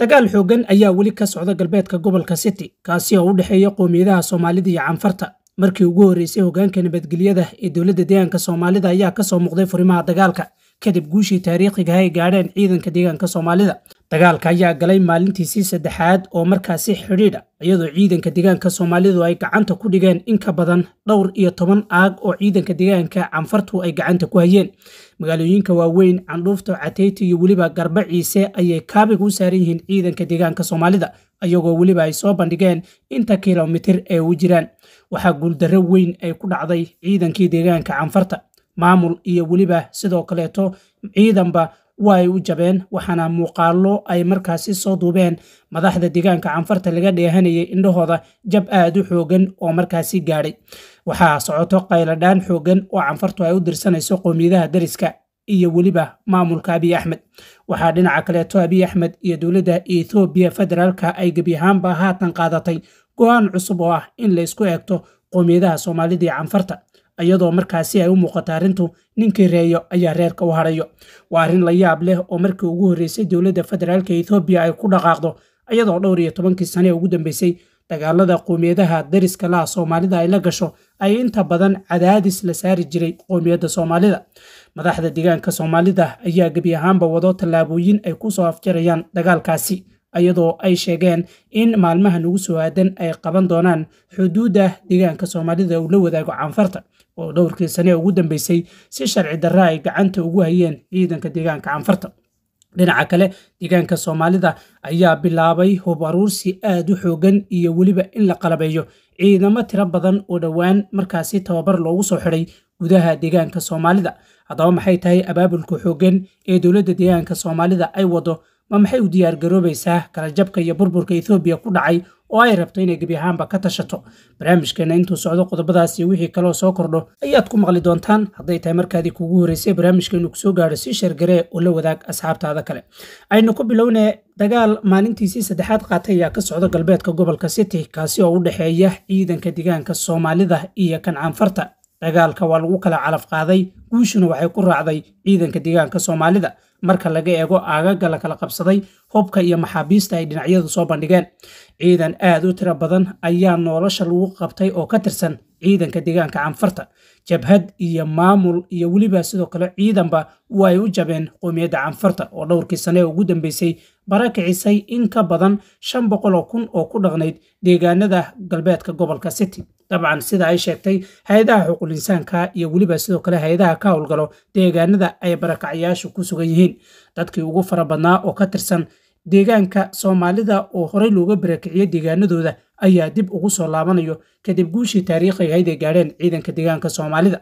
dagaal xooggan ayaa weli ka socda galbeedka gobolka city kaasi oo u dhexeeya qowmiyadaha soomaalida iyo canfarta markii ugu horreysay hogaanka nabadgelyada ee dowladda deegaanka soomaalida ayaa ka soo muuqday furimaha dagaalka kadib guushii taariikhiga ay gaadheen ciidanka deegaanka soomaalida dagaalka ayaa galay maalintiisii saddexaad oo markaasi xidhiidha ah, iyadoo ciidanka deegaanka soomaalidu ay gacanta ku dhigeen in ka badan dhowr iyo toban aag oo ciidanka deegaanka canfartu ay gacanta ku hayeen magaalooyinka waaweyn candhuufta cateyti iyo weliba garba ciise ayay kaabiga u saaran yihiin ciidanka deegaanka soomaalida iyagoo weliba ay soo bandhigeen inta kilomitir ee u jiraan waxaa guuldarro weyn ay ku dhacday ciidankii deegaanka canfarta maamul iyo weliba sidoo kaleeto ciidanba waa ay u jabeen waxaana muuqaallo ay markaasi soo duubeen madaxda deegaanka canfarta laga dheehanayay indhahooda jab aad u xoogan oo markaasi gaadhay waxaa socoto qayladhaan xoogan oo canfartu ay u dirsanayso qowmiyadaha dariska iyo weliba maamulka abiy axmed waxaa dhinaca kaleeto abiy axmed iyo dowladda ethoobiya federaalka ay gebi ahaanba haatan qaadatay go-aan cusub oo ah in la isku eegto qowmiyadaha soomaalida iyo canfarta iyadoo markaasi ay u muuqato arrintu ninkii reeyo ayaa reerka u hadhayo waa arrin la yaab leh oo markii ugu horreysay dowladda federaalk ethoobiya ay ku dhaqaaqdo iyadoo dhowr iyo tobankii sane ugu dambeysay dagaalada qowmiyadaha dariska laha soomaalida ay la gasho ay inta badan cadaadis la saari jiray qowmiyadda soomaalida madaxda deegaanka soomaalida ayaa gebi ahaanba wado tallaabooyin ay ku soo afjarayaan dagaalkaasi iyadoo ay sheegeen in maalmahan ugu soo aadan ay qaban doonaan xuduudda deegaanka soomaalida uu la wadaago canfarta oo dhowrkii sane ugu dambeysay si sharci darra ay gacanta ugu hayeen ciidanka deegaanka canfarta dhinaca kale deegaanka soomaalida ayaa bilaabay hub aruursi aad u xoogan iyo weliba in la qalabeeyo ciidamo tiro badan oo dhowaan markaasi tababar loogu soo xidhay gudaha deegaanka soomaalida haddaba maxay tahay abaabulka xooggan ee dowladda deegaanka soomaalida ay wado ma maxay u diyaargaroobaysaa kalajabka iyo burburka ethoobiya ku dhacay oo ay rabto inay gebi ahaanba ka tashato barnaamijkeenna intuu socdo qodobadaas iyo wixii kaleoo soo kordho ayaad ku maqli doontaan hadday tahay markaadii kugu horreysay barnaamijkeennu kusoo gaadho si shargaree oo la wadaag asxaabtaada kale aynu ku bilownee dagaal maalintiisii saddexaad qaatay ayaa ka socda galbeedka gobolka city kaasi oo u dhexeeya ciidanka deegaanka soomaalida iyo kancaanfarta dagaalka waa lagu kala calaf qaaday guushuna waxay ku raacday ciidanka deegaanka soomaalida marka laga eego aagaga la kala qabsaday hubka iyo maxaabiista ay dhinacyadu soo bandhigeen ciidan aad u tiro badan ayaa noolosha lagu qabtay oo ka tirsan ciidanka deegaanka canfarta jabhad iyo maamul iyo weliba sidoo kale ciidanba waa ay u jabeen qowmiyadda canfarta oo dhowrkii sane ee ugu dambeysay barakicisay in ka badan shan boqoloo kun oo ku dhaqnayd deegaanada galbeedka gobolka city dabcan sida ay sheegtay hay-adaha xuqulinsaanka iyo weliba sidoo kale hay-adaha ka howlgalo deegaanada ay barakacyaashu ku sugan yihiin yihiin dadkii ugu fara badnaa oo ka tirsan deegaanka soomaalida oo horey looga barakiciyo deegaanadooda ayaa dib ugu soo laabanayo kadib guushii taariikhiga ahayd ee gaadheen ciidanka deegaanka soomaalida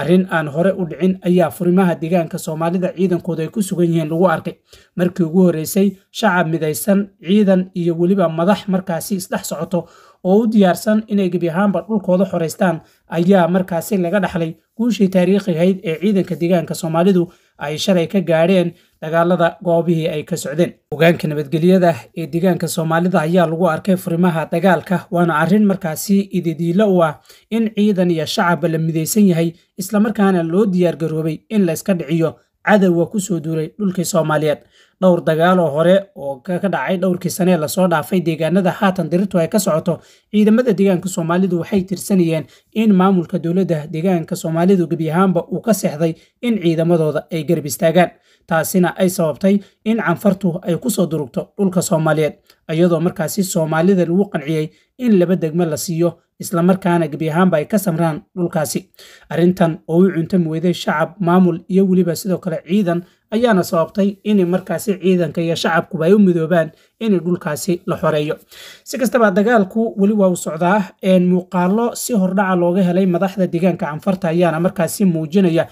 arrin aan hore u dhicin ayaa furimaha deegaanka soomaalida ciidankooda ay ku sugan yihiin lagu arkay markii ugu horreysay shacab midaysan ciidan iyo weliba madax markaasi isdhex socoto oo u diyaarsan inay gebi ahaanba dhulkooda xoraystaan ayaa markaasi laga dhaxlay guushii ahayd ee ciidanka deegaanka soomaalidu ay shalay ka gaadheen dagaalada goobihii ay ka socdeen hogaanka nabadgelyada ee deegaanka soomaalida ayaa lagu arkay furimaha dagaalka waana arrin markaasi ididiilo u ah in ciidan iyo shacab la midaysan yahay islamarkaana loo diyaargaroobay in layska dhiciyo cadowga kusoo duulay dhulkii soomaaliyeed dhowr dagaaloo hore oo ka dhacay dhowrkii sanee lasoo dhaafay deegaanada haatan dirirtu ay ka socoto ciidamada deegaanka soomaalidu waxay tirsanayeen in maamulka dowladda deegaanka soomaalidu gebi ahaanba uu ka seexday in ciidamadooda ay garab istaagaan taasina ay sababtay in canfartu ay kusoo durugto dhulka soomaaliyeed iyadoo markaasi soomaalida lagu qanciyey in laba degmo la siiyo isla markaana gebi ahaanba ay ka samraan dhulkaasi arrintan oo u cuntami weyday shacab maamul iyo weliba sidoo kale ciidan ayaana sababtay inay markaasi ciidanka iyo shacabkuba ay u midoobaan inay dhulkaasi la xoreeyo si kastaba dagaalku weli waa u socdaa muuqaallo si hordhaca looga helay madaxda deegaanka canfarta ayaana markaasi muujinaya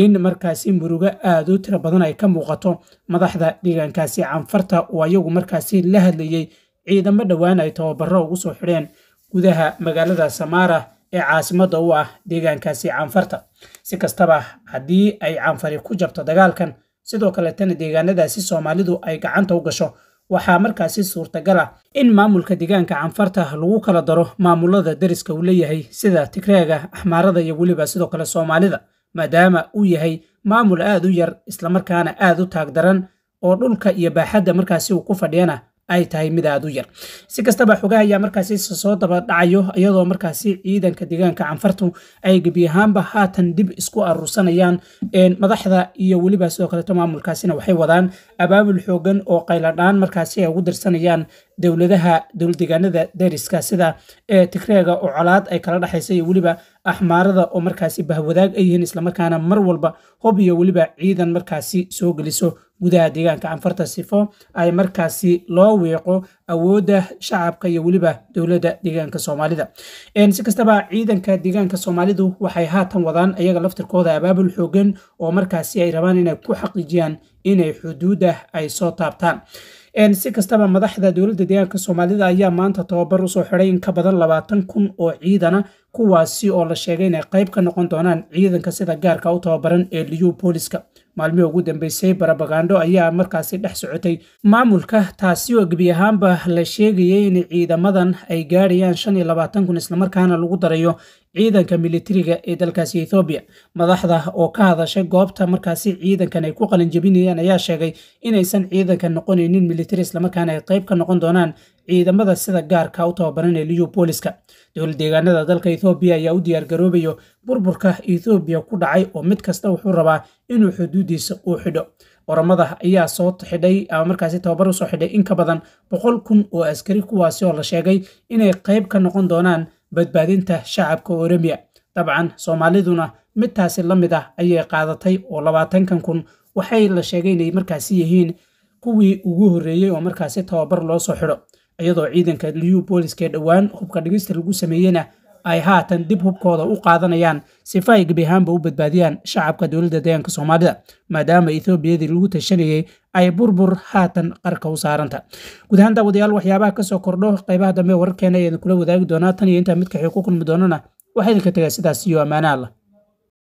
in markaasi murugo aada u tiro badan ay ka muuqato madaxda deegaankaasi canfarta oo ayagu markaasi la hadlayey ciidamo dhowaan ay tababaro ugu soo xidheen gudaha magaalada samaara ee caasimadda u ah deegaankaasi caanfarta si kastaba haddii ay caanfari ku jabto dagaalkan sidoo kaletana deegaanadaasi soomaalidu ay gacanta u gasho waxaa markaasi suurtagal ah in maamulka deegaanka canfarta lagu kala daro maamulada deriska uu leeyahay sida tigreega axmaarada iyo weliba sidoo kale soomaalida maadaama uu yahay maamul aad u yar islamarkaana aad u taag daran oo dhulka iyo baaxadda markaasi uu ku fadhiyana ay tahay mid aad u yar si kastaba xogaha ayaa markaasi soo dabadhacayo iyadoo markaasi ciidanka deegaanka canfartu ay gebi ahaanba haatan dib isku aruursanayaan madaxda iyo weliba sidoo kaleto maamulkaasina waxay wadaan abaabul xoogan oo qaylodhaan markaasi ay ugu dirsanayaan dowladaha dowladeegaanada deriska sida tigreega oo colaad ay kala dhexaysa iyo weliba axmaarada oo markaasi bahwadaag ay yihiin islamarkaana mar walba hob iyo weliba ciidan markaasi soo geliso gudaha deegaanka afarta sifo ay markaasi loo weeqo awoodda shacabka iyo weliba dowladda deegaanka soomaalida si kastaba ciidanka deegaanka soomaalidu waxay haatan wadaan iyaga laftirkooda abaabul xoogan oo markaasi ay rabaan inay ku xaqiijiyaan inay xuduudda ay soo taabtaan si kastaba madaxda dowladda deegaanka soomaalida ayaa maanta tababar usoo xiday in ka badan labaatan kun oo ciidana kuwaasi oo la sheegay inay qayb ka noqon doonaan ciidanka sida gaarka u tababaran ee liyu booliska maalmihii ugu dambeysay barabagandho ayaa markaasi dhex socotay maamulka taasi oo gebi ahaanba la sheegayay in ciidamadan ay gaadhayaan shan iyo labaatan kun islamarkaana lagu darayo ciidanka militariga ee dalkaasi ethoobiya madaxda oo ka hadashay goobta markaasi ciidankan ay ku qalinjabinayaan ayaa sheegay inaysan ciidankan noqonaynin militari islamarkaana ay qayb ka noqon doonaan ciidamada sida gaarka u tababaran ee booliska dowlad deegaanada dalka ethoobiya ayaa u diyaargaroobayo burburka ethoobiya ku dhacay oo mid kasta wuxuu rabaa inuu xuduuddiisa uu xidho waramada ayaa soo xidhay ama markaasi tababar usoo xidhay in ka badan boqol kun oo askari kuwaasi oo la sheegay inay qayb ka noqon doonaan badbaadinta shacabka oremiya dabcan soomaaliduna midtaasi la mid ah ayay qaadatay oo labaatankan kun waxay la sheegay inay markaasi yihiin kuwii ugu horreeyey oo markaasi tababar loo soo xidho iyadoo ciidanka liyu booliska ee dhowaan hubka dhigista lagu sameeyeyna ay haatan dib hubkooda u qaadanayaan sifa ay gebi ahaanba u badbaadiyaan shacabka dowladda deegaanka soomaalida maadaama etoobiyadii lagu tashanayay ay burbur haatan qarka u saaranta guud ahaan daawadayaal waxyaabaha kasoo kordho qaybaha dambe wararkeena ayadan kula wadaagi doonaa tan iyo intaa mid kaxii ku kulmi doonana waxaydinka idinka sidaas iyo ammaanaa allah